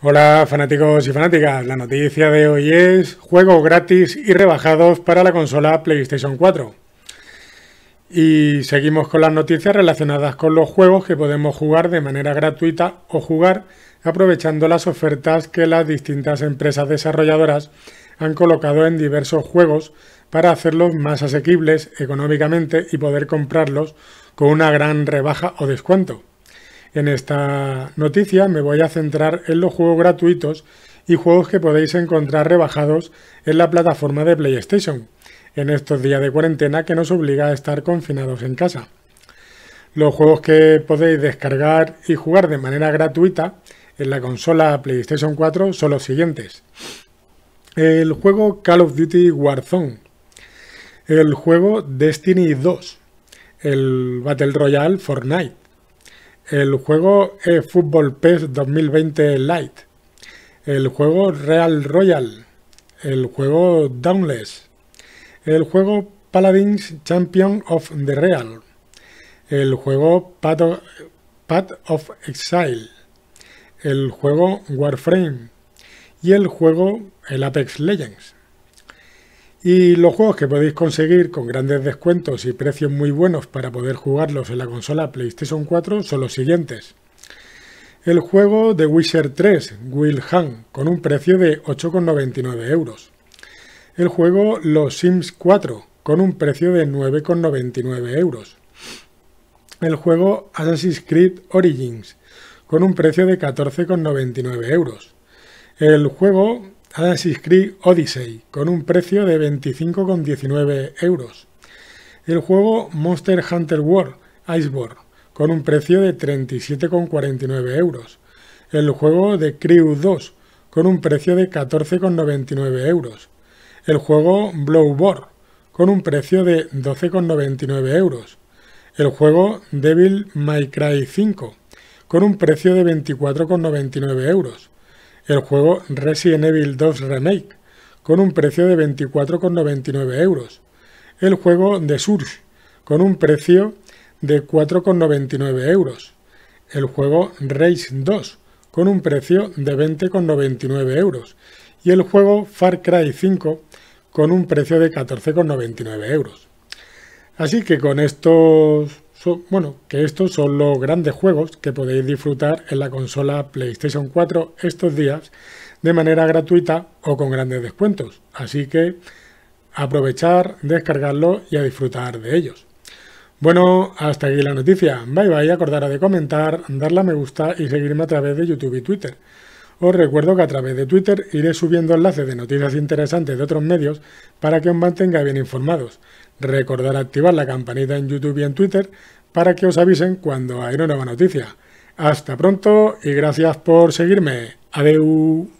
Hola fanáticos y fanáticas, la noticia de hoy es juegos gratis y rebajados para la consola PlayStation 4. Y seguimos con las noticias relacionadas con los juegos que podemos jugar de manera gratuita o jugar aprovechando las ofertas que las distintas empresas desarrolladoras han colocado en diversos juegos para hacerlos más asequibles económicamente y poder comprarlos con una gran rebaja o descuento. En esta noticia me voy a centrar en los juegos gratuitos y juegos que podéis encontrar rebajados en la plataforma de PlayStation, en estos días de cuarentena que nos obliga a estar confinados en casa. Los juegos que podéis descargar y jugar de manera gratuita en la consola PlayStation 4 son los siguientes. El juego Call of Duty Warzone. El juego Destiny 2. El Battle Royale Fortnite el juego es Fútbol PES 2020 Lite. El juego Real Royal. El juego Downless. El juego Paladins Champion of the Real. El juego Path Path of Exile. El juego Warframe. Y el juego El Apex Legends. Y los juegos que podéis conseguir con grandes descuentos y precios muy buenos para poder jugarlos en la consola PlayStation 4 son los siguientes. El juego The Witcher 3, Will Hunt, con un precio de 8,99 euros. El juego Los Sims 4, con un precio de 9,99 euros. El juego Assassin's Creed Origins, con un precio de 14,99 euros. El juego Assassin's Creed Odyssey, con un precio de 25,19 euros. El juego Monster Hunter World Iceborne, con un precio de 37,49 euros. El juego The Crew 2, con un precio de 14,99 euros. El juego Blowboard, con un precio de 12,99 euros. El juego Devil May Cry 5, con un precio de 24,99 euros el juego Resident Evil 2 Remake, con un precio de 24,99 euros. El juego The Surge, con un precio de 4,99 euros. El juego Race 2, con un precio de 20,99 euros. Y el juego Far Cry 5, con un precio de 14,99 euros. Así que con estos bueno, que estos son los grandes juegos que podéis disfrutar en la consola PlayStation 4 estos días de manera gratuita o con grandes descuentos. Así que aprovechar, descargarlo y a disfrutar de ellos. Bueno, hasta aquí la noticia. Bye bye, acordará de comentar, darle a me gusta y seguirme a través de YouTube y Twitter. Os recuerdo que a través de Twitter iré subiendo enlaces de noticias interesantes de otros medios para que os mantenga bien informados. Recordar activar la campanita en YouTube y en Twitter para que os avisen cuando hay una nueva noticia. Hasta pronto y gracias por seguirme. Adiós.